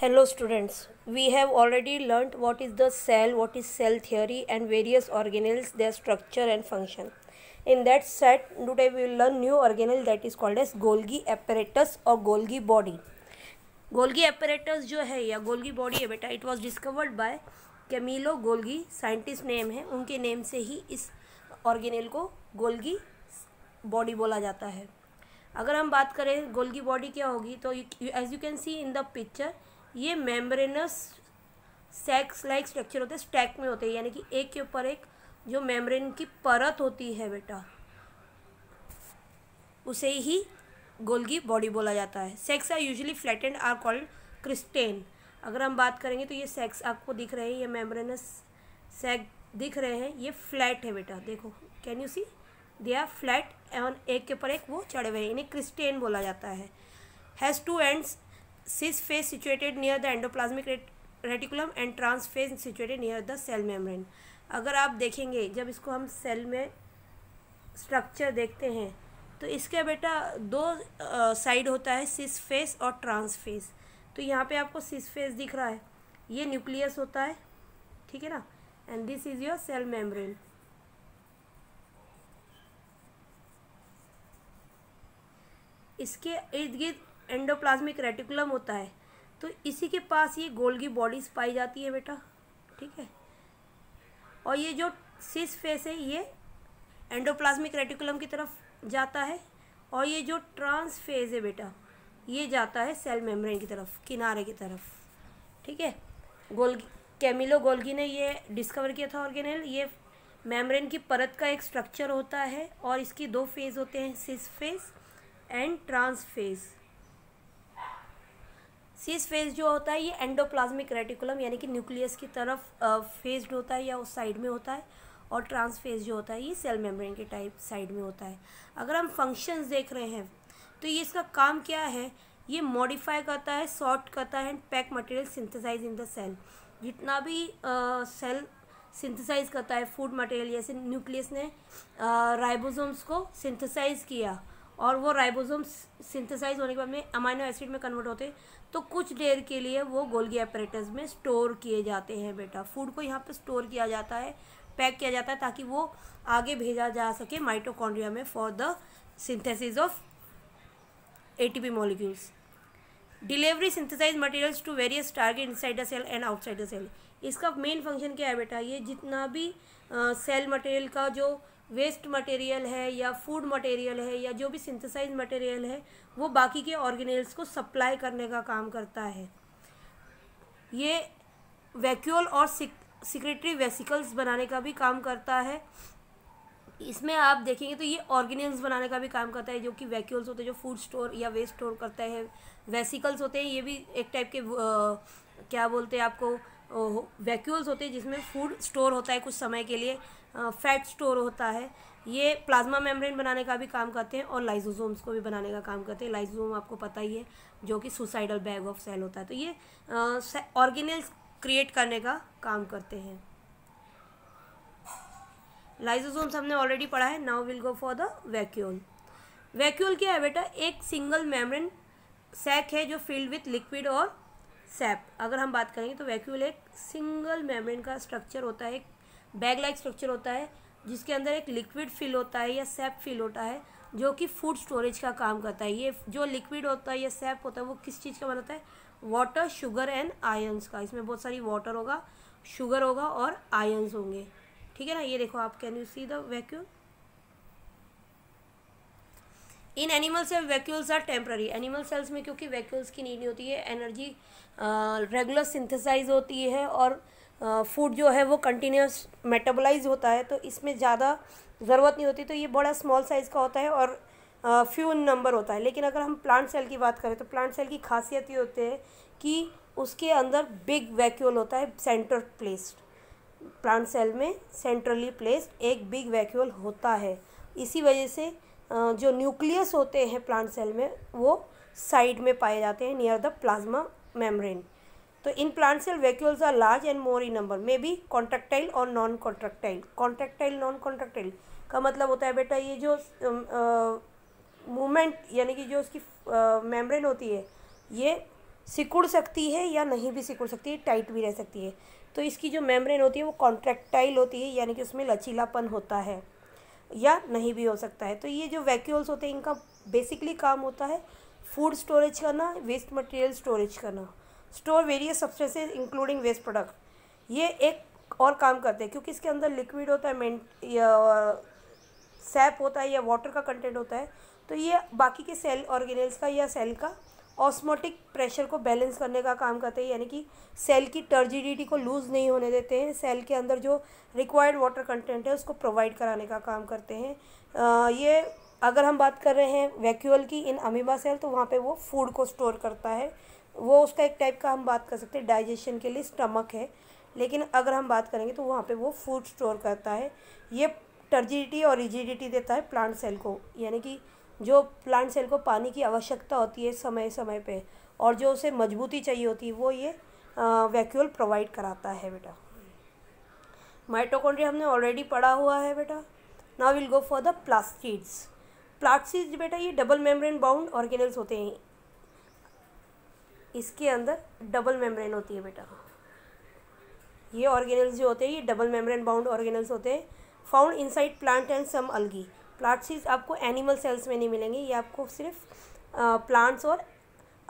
hello students we have already learnt what is the cell what is cell theory and various organelles their structure and function in that set today we will learn new organelle that is called as golgi apparatus or golgi body golgi apparatus जो है या golgi body है बेटा it was discovered by Camillo Golgi scientist name है उनके name से ही इस organelle को गोल्गी बॉडी बोला जाता है अगर हम बात करें गोल्गी बॉडी क्या होगी तो as you can see in the picture ये मेम्ब्रेनस सेक्स लाइक स्ट्रक्चर होते हैं स्टैक में होते हैं यानी कि एक के ऊपर एक जो मेम्ब्रेन की परत होती है बेटा उसे ही गोल्गी बॉडी बोला जाता है sacs are usually and are called क्रिस्टेन अगर हम बात करेंगे तो ये सेक्स आपको दिख रहे हैं ये मेम्ब्रेनस सेक दिख रहे हैं ये फ्लैट है बेटा देखो can you see they are flat एवं एक के ऊपर एक वो चढ़े हुए हैं इन्हें क्रिस्टेन बोला जाता है has two ends cis face situated near the endoplasmic reticulum and trans face situated near the cell membrane अगर आप देखेंगे जब इसको हम सेल में स्ट्रक्चर देखते हैं तो इसका बेटा दो साइड होता है सिस फेस और ट्रांस फेस तो यहाँ पे आपको सिस फेस दिख रहा है ये न्यूक्लियस होता है ठीक है ना and this is your cell membrane इसके इर्द गिर्द एंडोप्लाज्मिक रेटिकुलम होता है तो इसी के पास ये गोल्गी बॉडीज पाई जाती है बेटा ठीक है और ये जो सिस फेस है ये एंडोप्लाज्मिक रेटिकुलम की तरफ जाता है और ये जो ट्रांस फेज है बेटा ये जाता है सेल मेम्ब्रेन की तरफ किनारे की तरफ ठीक है गोल्गी कैमिलो गोल्गी ने ये डिस्कवर किया था ऑर्गेनेल ये मेम्ब्रेन की परत का एक स्ट्रक्चर होता है और इसकी दो फेज़ होते हैं cis phase and trans phase cis phase जो होता है ये एंडोप्लाज्मिक रेटिकुलम यानी कि न्यूक्लियस की तरफ फेज्ड होता है या उस साइड में होता है और ट्रांस फेज जो होता है ये सेल मेम्ब्रेन के टाइप साइड में होता है अगर हम फंक्शंस देख रहे हैं तो ये इसका काम क्या है ये मॉडिफाई करता है सॉर्ट करता है and pack material synthesize in the cell जितना भी सेल uh, सिंथेसाइज करता है फूड मटेरियल जैसे न्यूक्लियस ने राइबोसोम्स uh, को सिंथेसाइज किया और वो राइबोसोम्स सिंथेसाइज होने के बाद में अमाइनो एसिड में कन्वर्ट होते तो कुछ देर के लिए वो गोल्गी अपरेटस में स्टोर किए जाते हैं बेटा फूड को यहाँ पे स्टोर किया जाता है पैक किया जाता है ताकि वो आगे भेजा जा सके माइटोकॉन्ड्रिया में for the synthesis of ATP molecules delivery synthesize materials to various target inside the cell and outside the cell इसका मेन फंक्शन क्या है बेटा ये जितना भी सेल uh, मटेरियल का जो वेस्ट मटेरियल है या फूड मटेरियल है या जो भी सिंथेसाइज मटेरियल है वो बाकी के ऑर्गेनेल्स को सप्लाई करने का काम करता है ये वैक्यूल और सिक्रेटरी वेसिकल्स बनाने का भी काम करता है इसमें आप देखेंगे तो ये ऑर्गेनेल्स बनाने का भी काम करता है जो कि वैक्यूल्स होते हैं जो फूड स्टोर या वेस्ट स्टोर करता है वेसिकल्स होते हैं ये भी एक टाइप के आ, क्या बोलते हैं आपको वैक्यूल्स होते हैं जिसमें फूड स्टोर होता है कुछ समय के लिए फैट स्टोर होता है ये प्लाज्मा मेम्ब्रेन बनाने का भी काम करते हैं और लाइजोजोम्स को भी बनाने का काम करते हैं लाइजोजोम आपको पता ही है जो कि सुसाइडल बैग ऑफ सेल होता है तो ये ऑर्गेनल्स क्रिएट करने का काम करते हैं लाइजोसोम्स हमने ऑलरेडी पढ़ा है now will go for the vacuole vacuole क्या है बेटा एक सिंगल मेम्ब्रेन सैक है जो फिल्ड विथ लिक्विड और सैप अगर हम बात करेंगे तो वैक्यूल एक सिंगल मेम्ब्रेन का स्ट्रक्चर होता है एक बैग लाइक स्ट्रक्चर होता है जिसके अंदर एक लिक्विड फिल होता है या सैप फिल होता है जो कि फूड स्टोरेज का काम करता है ये जो लिक्विड होता है या सैप होता है वो किस चीज़ का बनाता है वाटर शुगर एंड आयन्स का इसमें बहुत सारी वाटर होगा शुगर होगा और आयन्स होंगे ठीक है ना ये देखो आप can you see the vacuole in animals and vacuoles are temporary animal cells में क्योंकि वैक्यूल्स की नीड नहीं होती है एनर्जी रेगुलर सिंथेसाइज होती है और फूड जो है वो कंटिन्यूस मेटाबोलाइज होता है तो इसमें ज़्यादा ज़रूरत नहीं होती तो ये बड़ा स्मॉल साइज़ का होता है और फ्यू नंबर होता है लेकिन अगर हम प्लांट सेल की बात करें तो प्लांट सेल की खासियत ये होती है कि उसके अंदर बिग वैक्यूल होता है सेंटर प्लेस्ड प्लांट सेल में सेंट्रली प्लेस्ड एक बिग वैक्यूल होता है इसी वजह से जो न्यूक्लियस होते हैं प्लांट सेल में वो साइड में पाए जाते हैं नियर द प्लाज्मा membrane. तो in plant cell vacuoles are large and more in number may be contractile और non contractile contractile non contractile का मतलब होता है बेटा ये जो मूवमेंट यानी कि जो उसकी मेम्ब्रेन होती है ये सिकुड़ सकती है या नहीं भी सिकुड़ सकती है टाइट भी रह सकती है तो इसकी जो मेम्ब्रेन होती है वो कॉन्ट्रैक्टाइल होती है यानी कि उसमें लचीलापन होता है या नहीं भी हो सकता है तो ये जो वैक्यूल्स होते हैं इनका बेसिकली काम होता है फूड स्टोरेज करना वेस्ट मटेरियल स्टोरेज करना store various substances including waste product ये एक और काम करते हैं क्योंकि इसके अंदर लिक्विड होता है मेन सैप होता है या वाटर का कंटेंट होता है तो ये बाकी के सेल ऑर्गेनल्स का या सेल का ऑस्मोटिक प्रेशर को बैलेंस करने का काम करते हैं यानी कि सेल की टर्जिडिटी को लूज़ नहीं होने देते हैं सेल के अंदर जो रिक्वायर्ड वाटर कंटेंट है उसको प्रोवाइड कराने का काम करते हैं आ, ये अगर हम बात कर रहे हैं वैक्यूअल की इन अमीबा सेल तो वहाँ पे वो फूड को स्टोर करता है वो उसका एक टाइप का हम बात कर सकते हैं डाइजेशन के लिए स्टमक है लेकिन अगर हम बात करेंगे तो वहाँ पे वो फूड स्टोर करता है ये टर्जिडिटी और रिजिडिटी देता है प्लांट सेल को यानी कि जो प्लांट सेल को पानी की आवश्यकता होती है समय समय पर और जो उसे मजबूती चाहिए होती है वो ये वैक्यूअल प्रोवाइड कराता है बेटा माइटोकॉन्ड्रिया हमने ऑलरेडी पढ़ा हुआ है बेटा now will go for the plastids प्लाक्सीज बेटा ये डबल मेम्ब्रेन बाउंड ऑर्गेनल्स होते हैं इसके अंदर डबल मेम्ब्रेन होती है बेटा ये ऑर्गेनल्स जो होते हैं ये डबल मेम्ब्रेन बाउंड ऑर्गेनल्स होते हैं found inside plant and some algae plastids आपको एनिमल सेल्स में नहीं मिलेंगे ये आपको सिर्फ प्लांट्स और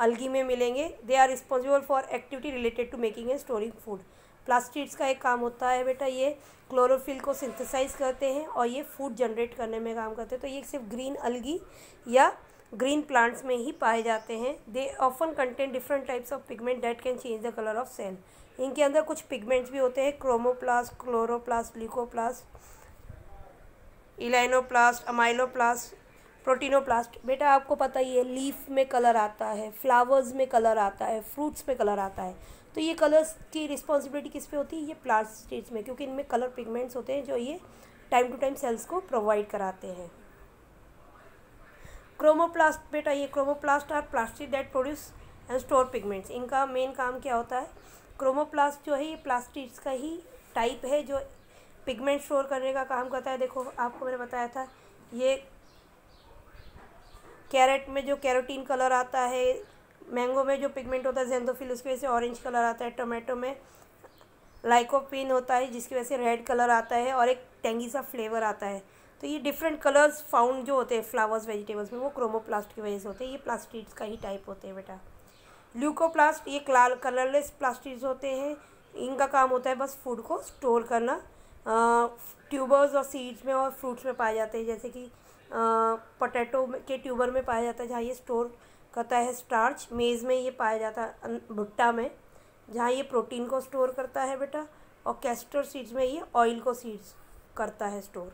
अलगी में मिलेंगे they are responsible for activity related to making and storing food plastids का एक काम होता है बेटा ये क्लोरोफिल को सिंथेसाइज करते हैं और ये फूड जनरेट करने में काम करते हैं तो ये सिर्फ ग्रीन अलगी या ग्रीन प्लांट्स में ही पाए जाते हैं they often content different types of pigment that can change the colour of cell इनके अंदर कुछ पिगमेंट्स भी होते हैं chromoplast chloroplast leucoplast elaioplast amyloplast proteinoplast बेटा आपको पता ही है लीफ में कलर आता है फ्लावर्स में कलर आता है फ्रूट्स में कलर आता है तो ये कलर्स की रिस्पॉन्सिबिलिटी किस पे होती है ये प्लास्टिक्स स्टेज में क्योंकि इनमें कलर पिगमेंट्स होते हैं जो ये टाइम टू टाइम सेल्स को प्रोवाइड कराते हैं क्रोमोप्लास्ट बेटा ये chromoplast are plastic that produce and store pigments इनका मेन काम क्या होता है क्रोमोप्लास्ट जो है ये प्लास्टिक्स का ही टाइप है जो पिगमेंट स्टोर करने का काम करता है देखो आपको मैंने बताया था ये कैरेट में जो कैरोटीन कलर आता है मैंगो में जो पिगमेंट होता है जेंदोफिल उसकी वजह से ऑरेंज कलर आता है टोमेटो में लाइकोपिन होता है जिसकी वजह से रेड कलर आता है और एक टेंगी सा फ्लेवर आता है तो ये डिफरेंट कलर्स फाउंड जो होते हैं फ्लावर्स वेजिटेबल्स में वो क्रोमोप्लास्ट की वजह से होते हैं ये प्लास्टिड्स का ही टाइप होते हैं बेटा ल्यूकोप्लास्ट ये लाल कलरलेस प्लास्टिड्स होते हैं इनका काम होता है बस फूड को स्टोर करना ट्यूबर्स और सीड्स में और फ्रूट्स में पाए जाते हैं जैसे कि पोटैटो के ट्यूबर में पाया जाता है जहाँ ये स्टोर करता है स्टार्च मेज़ में ये पाया जाता है भुट्टा में जहाँ ये प्रोटीन को स्टोर करता है बेटा और कैस्टर सीड्स में ये ऑयल को सीड्स करता है स्टोर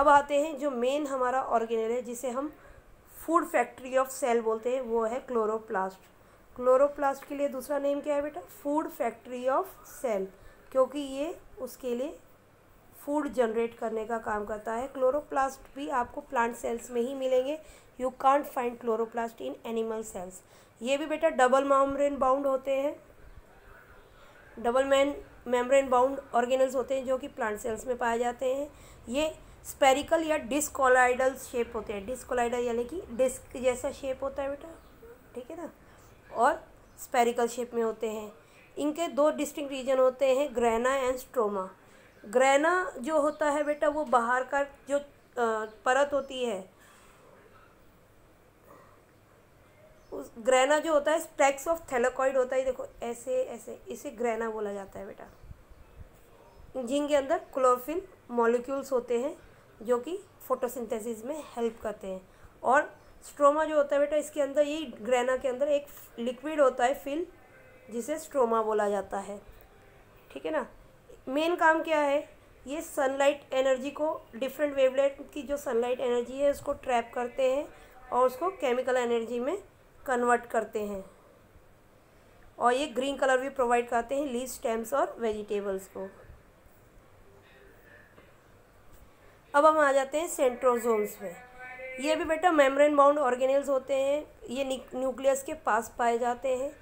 अब आते हैं जो मेन हमारा ऑर्गेनल है जिसे हम फूड फैक्ट्री ऑफ सेल बोलते हैं वो है क्लोरोप्लास्ट क्लोरोप्लास्ट के लिए दूसरा नेम क्या है बेटा फूड फैक्ट्री ऑफ सेल क्योंकि ये उसके लिए फूड जनरेट करने का काम करता है क्लोरोप्लास्ट भी आपको प्लांट सेल्स में ही मिलेंगे you can't find chloroplast in animal cells ये भी बेटा डबल मामब्रेन बाउंड होते हैं डबल मैन मेम्ब्रेन बाउंड ऑर्गेनल्स होते हैं जो कि प्लांट सेल्स में पाए जाते हैं ये स्पेरिकल या डिस्कोलाइडल शेप होते हैं डिस्कोलाइडल यानी कि डिस्क जैसा शेप होता है बेटा ठीक है ना और स्पेरिकल शेप में होते हैं इनके दो डिस्टिंक्ट रीजन होते हैं ग्रहणा एंड स्ट्रोमा ग्रहना जो होता है बेटा वो बाहर का जो परत होती है उस ग्रहना जो होता है स्टैक्स ऑफ थैलोकॉइड होता है देखो ऐसे ऐसे इसे ग्रहना बोला जाता है बेटा जिनके अंदर क्लोरोफिल मॉलिक्यूल्स होते हैं जो कि फोटोसिंथेसिस में हेल्प करते हैं और स्ट्रोमा जो होता है बेटा इसके अंदर ये ग्रहना के अंदर एक लिक्विड होता है फिल जिसे स्ट्रोमा बोला जाता है ठीक है ना मेन काम क्या है ये सनलाइट एनर्जी को डिफरेंट वेवलेट की जो सनलाइट एनर्जी है उसको ट्रैप करते हैं और उसको केमिकल एनर्जी में कन्वर्ट करते हैं और ये ग्रीन कलर भी प्रोवाइड करते हैं लीज स्टेम्स और वेजिटेबल्स को अब हम आ जाते हैं सेंट्रोजोम्स में ये भी बेटा मेम्ब्रेन बाउंड ऑर्गेनल्स होते हैं ये न्यूक्लियस के पास पाए जाते हैं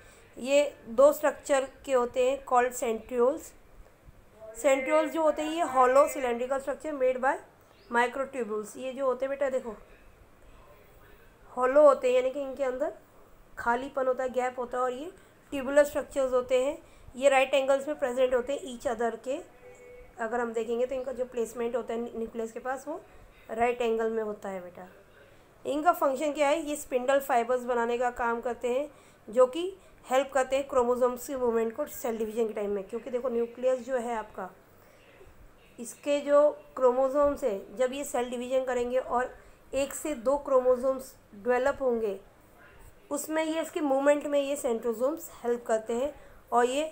ये दो स्ट्रक्चर के होते हैं कॉल्ड सेंट्रियोल्स सेंट्रियोल्स जो होते हैं ये hollow cylindrical structure made by microtubules ये जो होते हैं बेटा देखो हॉलो होते हैं यानी कि इनके अंदर खालीपन होता है गैप होता है और ये ट्यूबुलर स्ट्रक्चर्स होते हैं ये राइट एंगल्स में प्रेजेंट होते हैं ईच अदर के अगर हम देखेंगे तो इनका जो प्लेसमेंट होता है न्यूक्लियस के पास वो राइट एंगल में होता है बेटा इनका फंक्शन क्या है ये स्पिंडल फाइबर्स बनाने का काम करते हैं जो कि हेल्प करते हैं क्रोमोजोम्स की मूवमेंट को सेल डिवीजन के टाइम में क्योंकि देखो न्यूक्लियस जो है आपका इसके जो क्रोमोजोम्स है जब ये सेल डिवीजन करेंगे और एक से दो क्रोमोजोम्स डेवलप होंगे उसमें ये इसके मूवमेंट में ये सेंट्रोजोम्स हेल्प करते हैं और ये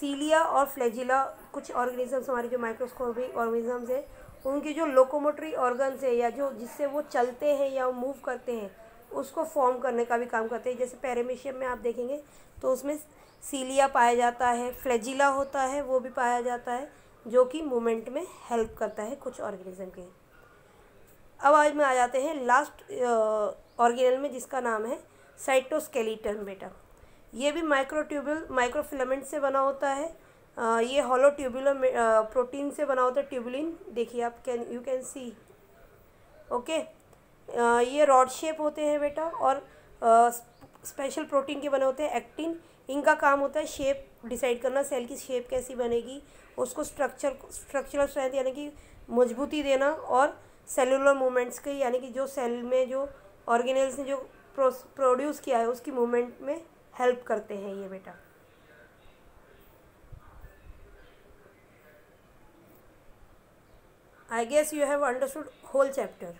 सीलिया और फ्लैजिला कुछ ऑर्गेनिजम्स हमारे जो माइक्रोस्कोपिक ऑर्गेनिजम्स हैं उनके जो लोकोमोटरी ऑर्गन्स है या जो जिससे वो चलते हैं या मूव करते हैं उसको फॉर्म करने का भी काम करते हैं जैसे पैरामीशियम में आप देखेंगे तो उसमें सीलिया पाया जाता है फ्लैजिला होता है वो भी पाया जाता है जो कि मूवमेंट में हेल्प करता है कुछ ऑर्गेनिज्म के अब आज में आ जाते हैं लास्ट ऑर्गेनल में जिसका नाम है साइटोस्केलीटन बेटा ये भी माइक्रोट्यूबल माइक्रोफिलामेंट से बना होता है आ, ये हॉलो ट्यूबुलर प्रोटीन से बना होता है ट्यूबुलिन देखिए आप can you can see okay ये रॉड शेप होते हैं बेटा और स्पेशल प्रोटीन के बने होते हैं एक्टिन इनका काम होता है शेप डिसाइड करना सेल की शेप कैसी बनेगी उसको स्ट्रक्चर स्ट्रक्चरल स्ट्रेंथ यानी कि मजबूती देना और सेलुलर मूवमेंट्स के यानी कि जो सेल में जो ऑर्गेनल्स ने जो प्रोड्यूस किया है उसकी मूवमेंट में हेल्प करते हैं ये बेटा I guess you have understood whole chapter